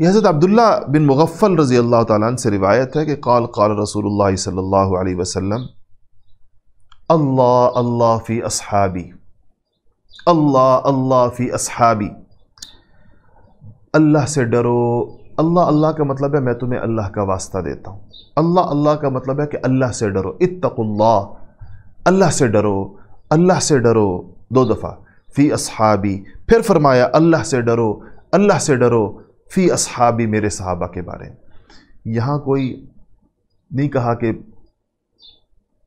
यह हज़रत अब्दुल्ला बिन मुगफ़ल रज़ी अल्लाह ताली से रिवायत है कि काल काल रसूल सल्ला वसम अल्लाह अल्लाह फ़ी असहाबी अल्लाह अल्लाह फ़ी असहाबी अल्लाह से डरो अल्लाह अल्लाह का मतलब है मैं तुम्हें अल्लाह का वास्ता देता हूँ अल्लाह अल्लाह का मतलब है कि अल्लाह से डरो इत्तकुल्ला अल्लाह से डरो अल्लाह से डरो दो दफ़ा फ़ी अबी फिर फरमाया अल्लाह से डरो अल्लाह से डरो फ़ी अबी मेरे सहाबा के बारे में यहाँ कोई नहीं कहा कि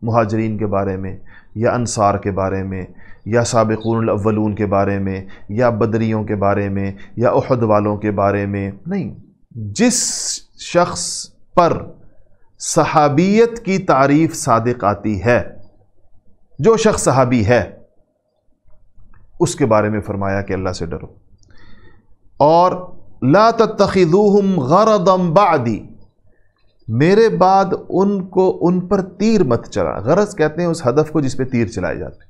महाजरीन के बारे में या अनसार के बारे में या सबकून के बारे में या बदरीों के बारे में या उहद वालों के बारे में नहीं जिस शख्स पर सहाबियत की तारीफ सादक आती है जो शख्स सहाबी है उसके बारे में फरमाया कि अल्लाह से डरो और ला तखिजूहम गरदम बादी मेरे बाद उनको उन पर तीर मत चला गरज कहते हैं उस हदफ को जिस पे तीर चलाए जाते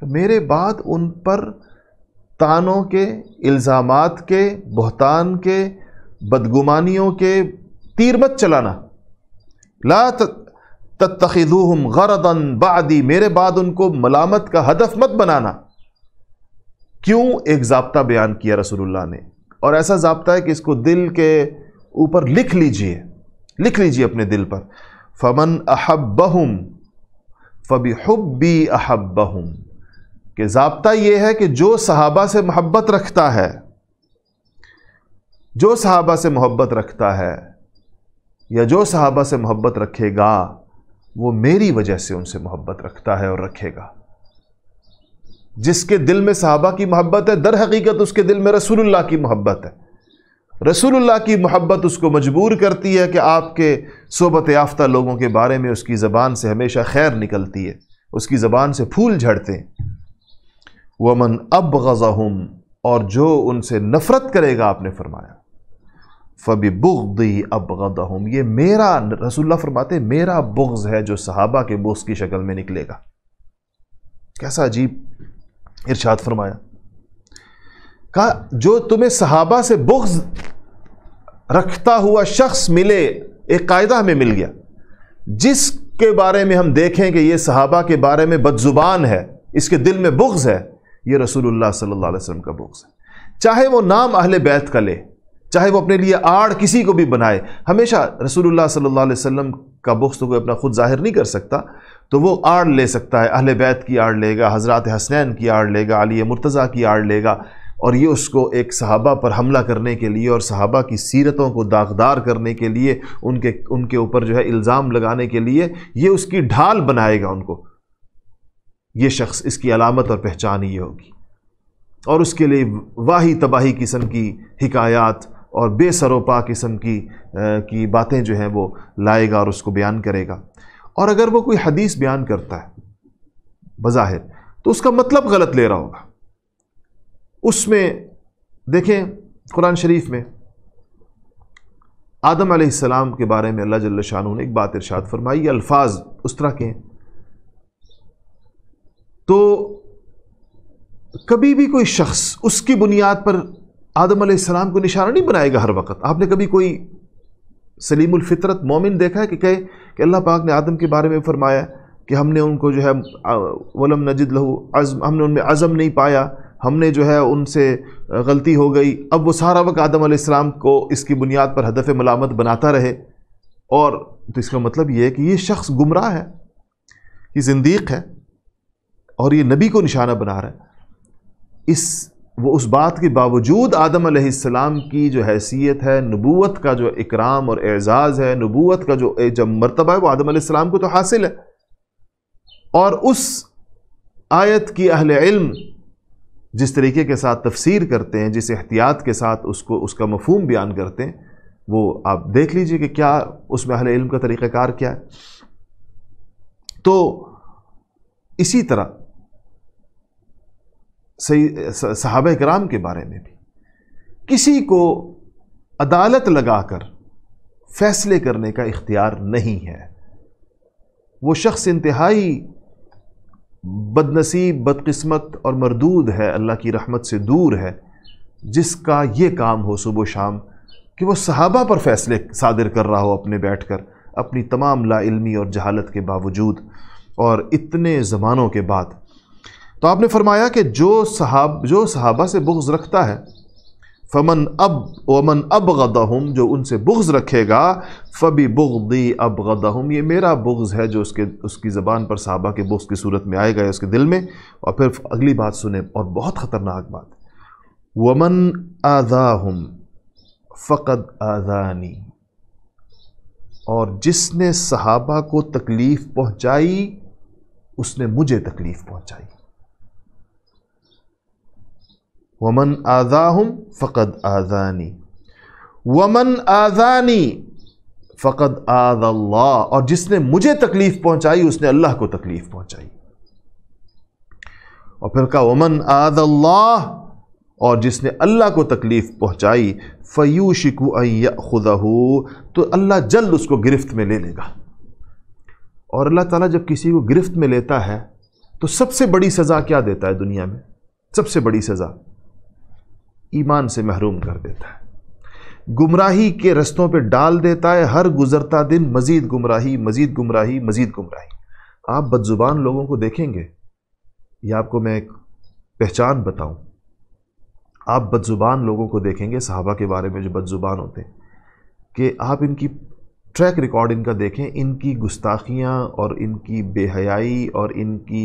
तो मेरे बाद उन पर तानों के इल्ज़ाम के बहतान के बदगुमानियों के तीर मत चलाना ला तखिजूहम गरदन बादी मेरे बाद उनको मलामत का हदफ मत बनाना क्यों एक जबता बयान किया रसूलुल्लाह ने और ऐसा जबता है कि इसको दिल के ऊपर लिख लीजिए लिख लीजिए अपने दिल पर फमन बहुम फ़बी हब्बी बहुम कि जबता यह है कि जो सहाबा से मोहब्बत रखता है जो सहाबा से मोहब्बत रखता है या जो सहाबा से मोहब्बत रखेगा वो मेरी वजह से उनसे मोहब्बत रखता है और रखेगा जिसके दिल में साहबा की मोहब्बत है दर हकीकत उसके दिल में रसूलुल्लाह की मोहब्बत है रसूलुल्लाह की मोहब्बत उसको मजबूर करती है कि आपके सोबत याफ्ता लोगों के बारे में उसकी ज़बान से हमेशा खैर निकलती है उसकी ज़बान से फूल झड़ते हैं वमन अब गज़ाहम और जो उनसे नफ़रत करेगा आपने फरमाया फ़बी बुगदी अब गदहम ये मेरा रसुल्ला फरमाते मेरा बुग्ज़ है जो सहाबा के बोस की शक्ल में निकलेगा कैसा अजीब इरशाद फरमाया कहा जो तुम्हें सहाबा से बुग्ज रखता हुआ शख्स मिले एक कायदा हमें मिल गया जिसके बारे में हम देखें कि ये सहाबा के बारे में बदजुबान है इसके दिल में बुग्ज है ये रसूलुल्लाह सल्लल्लाहु अलैहि वसल्लम का बुग्ज है चाहे वो नाम अहले बैत का ले चाहे वो अपने लिए आड़ किसी को भी बनाए हमेशा रसूलुल्लाह सल्लल्लाहु अलैहि वसल्लम का बुग्ज तो कोई अपना खुद जाहिर नहीं कर सकता तो वो आड़ ले सकता है अहले बैत की आड़ लेगा हज़रत हसनैन की आड़ लेगा अली मुर्तज़ा की आड़ लेगा और ये उसको एक सहाबा पर हमला करने के लिए और सहाबा की सीरतों को दागदार करने के लिए उनके उनके ऊपर जो है इल्ज़ाम लगाने के लिए ये उसकी ढाल बनाएगा उनको ये शख्स इसकी अलामत और पहचान ये होगी और उसके लिए वाही तबाही किस्म की हकायात और बेसरोपा किस्म की आ, की बातें जो हैं वो लाएगा और उसको बयान करेगा और अगर वो कोई हदीस बयान करता है बज़ाहिर तो उसका मतलब गलत ले रहा होगा उसमें देखें कुरान शरीफ में आदम आसमाम के बारे में अल्लाह जल्ल शाह ने एक बात इरशाद फरमाई अल्फाज उस तरह के हैं तो कभी भी कोई शख्स उसकी बुनियाद पर आदम आसमाम को निशाना नहीं बनाएगा हर वक्त आपने कभी कोई सलीमुलफ़ितरत मोमिन देखा है कि कहे कि अल्लाह पाक ने आदम के बारे में फरमाया कि हमने उनको जो है वलम नजिद लहू अज़म हमने उनमें अज़म नहीं पाया हमने जो है उनसे गलती हो गई अब वो सारा वक्त आदम आसमाम को इसकी बुनियाद पर हदफ मलामत बनाता रहे और तो इसका मतलब ये है कि ये शख्स गुमराह है ये जिंदीक है और ये नबी को निशाना बना रहा है इस वो उस बात के बावजूद आदम आसमाम की जो हैसियत है नबूत का जो इकराम और एज़ाज़ है नबूत का जो जब मरतबा है वो आदम आसमाम को तो हासिल है और उस आयत की अहल इल्म जिस तरीके के साथ तफसीर करते हैं जिस एहतियात के साथ उसको उसका मफहम बयान करते हैं वो आप देख लीजिए कि क्या उसमें अहल इल्म का तरीक़ाकार क्या है तो इसी तरह सही सहाब कराम के बारे में भी किसी को अदालत लगाकर फैसले करने का इख्तियार नहीं है वो शख्स इंतहाई बदनसीब बदकस्मत और मरदूद है अल्लाह की रहमत से दूर है जिसका ये काम हो सुबह शाम कि वो सहाबा पर फैसले सादिर कर रहा हो अपने बैठ कर अपनी तमाम लाइलमी और जहालत के बावजूद और इतने ज़मानों के बाद तो आपने फरमाया कि जो सहाब जो सहाबा से बुग्ज़ रखता है फमन अब वमन अब गदहम जो उनसे बुग्ज़ रखेगा फ़बी बुग्दी अब गदहम ये मेरा बुग्ज़ है जो उसके उसकी ज़बान पर सहाबा के बुग्ज़ की सूरत में आएगा या उसके दिल में और फिर अगली बात सुने और बहुत ख़तरनाक बात वमन हम फ़कद आदानी और जिसने सहाबा को तकलीफ़ पहुँचाई उसने मुझे तकलीफ़ पहुँचाई वमन हम फ़कद आज़ानी वमन आज़ानी फ़कद आज़ अल्लाह और जिसने मुझे तकलीफ़ पहुँचाई उसने अल्लाह को तकलीफ़ पहुँचाई और फिर कहा वमन आज़ अल्लाह और जिसने अल्लाह को तकलीफ़ पहुंचाई शिकु खुदा तो अल्लाह जल्द उसको गिरफ्त में ले लेगा और अल्लाह ताला जब किसी को गिरफ्त में लेता है तो सबसे बड़ी सज़ा क्या देता है दुनिया में सबसे बड़ी सज़ा ईमान से महरूम कर देता है गुमराही के रस्तों पे डाल देता है हर गुजरता दिन मज़ीद गुमराही मज़ीद गुमराही मज़ीद गुमराही आप बदजुबान लोगों को देखेंगे ये आपको मैं एक पहचान बताऊं आप बदजुबान लोगों को देखेंगे साहबा के बारे में जो बदजुबान होते हैं कि आप इनकी ट्रैक रिकॉर्ड इनका देखें इनकी गुस्ताखियाँ और इनकी बेहयाई और इनकी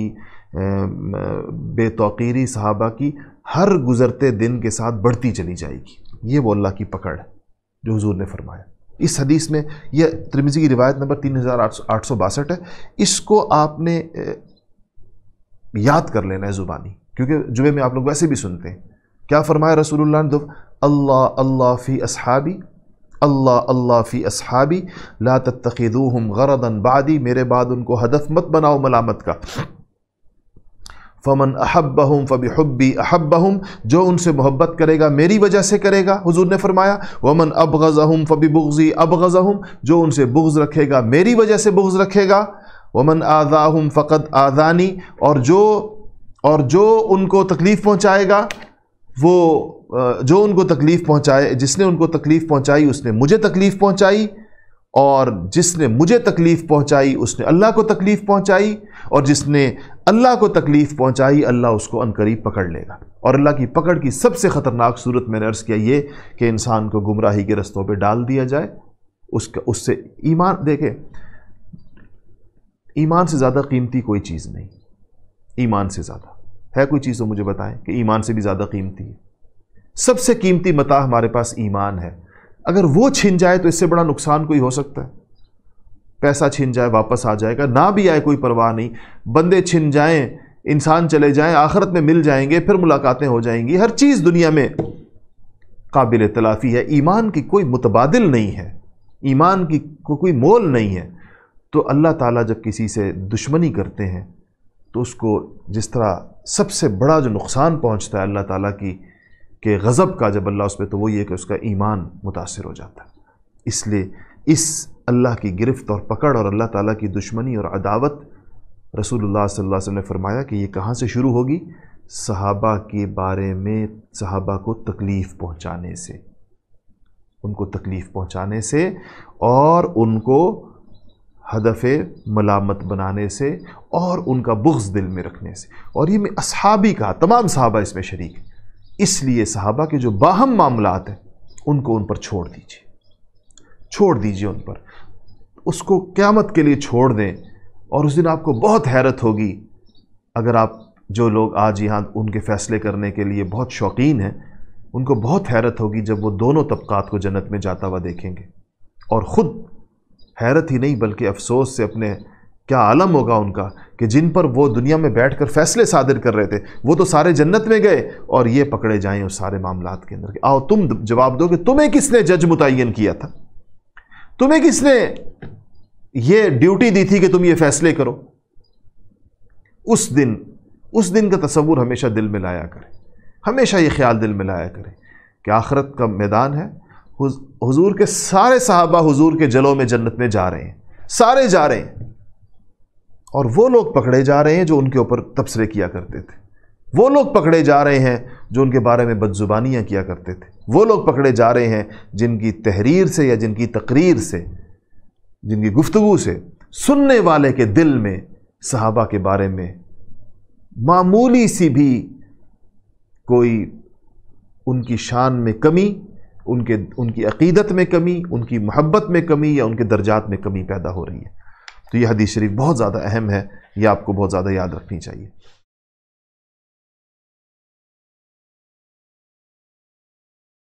बेतौकीरी साहबा की हर गुज़रते दिन के साथ बढ़ती चली जाएगी ये वो अल्लाह की पकड़ जो हजूर ने फरमाया इस हदीस में यह त्रिमिजी की रिवायत नंबर तीन हज़ार आठ सौ बासठ है इसको आपने याद कर लेना है ज़ुबानी क्योंकि जुमे में आप लोग वैसे भी सुनते हैं क्या फरमाया रसूलुल्लाह ने तो, अल्लाह अल्लाह फ़ी असहाबी अल्लाह अल्लाह फ़ी असहाबी ला तत्तखिदूहम गरदन बादी मेरे बाद उनको हदफ मत बनाओ मलामत का फ़मन हब्बी फ़बिहब्बी हम जो उनसे मोहब्बत करेगा मेरी वजह से करेगा हुजूर ने फरमाया वमन अब गज़ हम जो उनसे बुग़ रखेगा मेरी वजह से बुग़ रखेगा वमन हम फ़कत आज़ानी और जो और जो उनको तकलीफ़ पहुँचाएगा वो जो उनको तकलीफ़ पहुंचाए जिसने उनको तकलीफ़ पहुंचाई उसने मुझे तकलीफ़ पहुंचाई और जिसने मुझे तकलीफ़ पहुंचाई उसने अल्लाह को तकलीफ़ पहुंचाई और जिसने अल्लाह को तकलीफ़ पहुंचाई अल्लाह उसको अनकरीब पकड़ लेगा और अल्लाह की पकड़ की सबसे ख़तरनाक सूरत मैंने अर्ज़ किया ये कि इंसान को गुमराही के रस्तों पर डाल दिया जाए उसका उससे ईमान देखे ईमान से ज़्यादा कीमती कोई चीज़ नहीं ईमान से ज़्यादा है कोई चीज़ तो मुझे बताएं कि ईमान से भी ज़्यादा कीमती है सबसे कीमती मता हमारे पास ईमान है अगर वो छिन जाए तो इससे बड़ा नुकसान कोई हो सकता है पैसा छिन जाए वापस आ जाएगा ना भी आए कोई परवाह नहीं बंदे छिन जाएं इंसान चले जाएं आखिरत में मिल जाएंगे फिर मुलाकातें हो जाएंगी हर चीज़ दुनिया में काबिल तलाफ़ी है ईमान की कोई मुतबादल नहीं है ईमान की को कोई मोल नहीं है तो अल्लाह ताला जब किसी से दुश्मनी करते हैं तो उसको जिस तरह सबसे बड़ा जो नुकसान पहुँचता है अल्लाह ताला की के गज़ब का जब अल्लाह उस पर तो वही है कि उसका ईमान मुतासर हो जाता है इसलिए इस अल्लाह की गिरफ्त और पकड़ और अल्लाह ताला की दुश्मनी और अदावत रसूलुल्लाह सल्लल्लाहु अलैहि वसल्लम ने फरमाया कि ये कहाँ से शुरू होगी सहाबा के बारे में सहाबा को तकलीफ़ पहुँचाने से उनको तकलीफ़ पहुँचाने से और उनको हदफ़ मलामत बनाने से और उनका बुग्ज़ दिल में रखने से और ये मैं असहाबी कहा तमाम साहबा इसमें शरीक इसलिए साहबा के जो बाहम मामलात हैं उनको उन पर छोड़ दीजिए छोड़ दीजिए उन पर उसको क़्यामत के लिए छोड़ दें और उस दिन आपको बहुत हैरत होगी अगर आप जो लोग आज यहाँ उनके फ़ैसले करने के लिए बहुत शौकीन हैं उनको बहुत हैरत होगी जब वो दोनों तबक़ात को जन्नत में जाता हुआ देखेंगे और ख़ुद हैरत ही नहीं बल्कि अफसोस से अपने क्या आलम होगा उनका कि जिन पर वो दुनिया में बैठ कर फैसले सादिर कर रहे थे वो तो सारे जन्नत में गए और ये पकड़े जाएं उस सारे मामला के अंदर आओ तुम जवाब दो कि तुम्हें किसने जज मुतन किया था तुम्हें किसने ये ड्यूटी दी थी कि तुम ये फैसले करो उस दिन उस दिन का तस्वूर हमेशा दिल में लाया करें हमेशा ये ख्याल दिल में लाया करें कि आखरत का मैदान है हुजूर के सारे साहबा हुजूर के जलों में जन्नत में जा रहे हैं सारे जा रहे हैं और वो लोग पकड़े जा रहे हैं जो उनके ऊपर तबसरे किया करते थे वो लोग पकड़े जा रहे हैं जो उनके बारे में बदजुबानियाँ किया करते थे वो लोग पकड़े जा रहे हैं जिनकी तहरीर से या जिनकी तकरीर से जिनकी गुफ्तु से सुनने वाले के दिल में सहाबा के बारे में मामूली सी भी कोई उनकी शान में कमी उनके उनकी अकीदत में कमी उनकी मोहब्बत में कमी या उनके दर्जात में कमी पैदा हो रही है तो यह हदीस शरीफ बहुत ज़्यादा अहम है यह आपको बहुत ज़्यादा याद रखनी चाहिए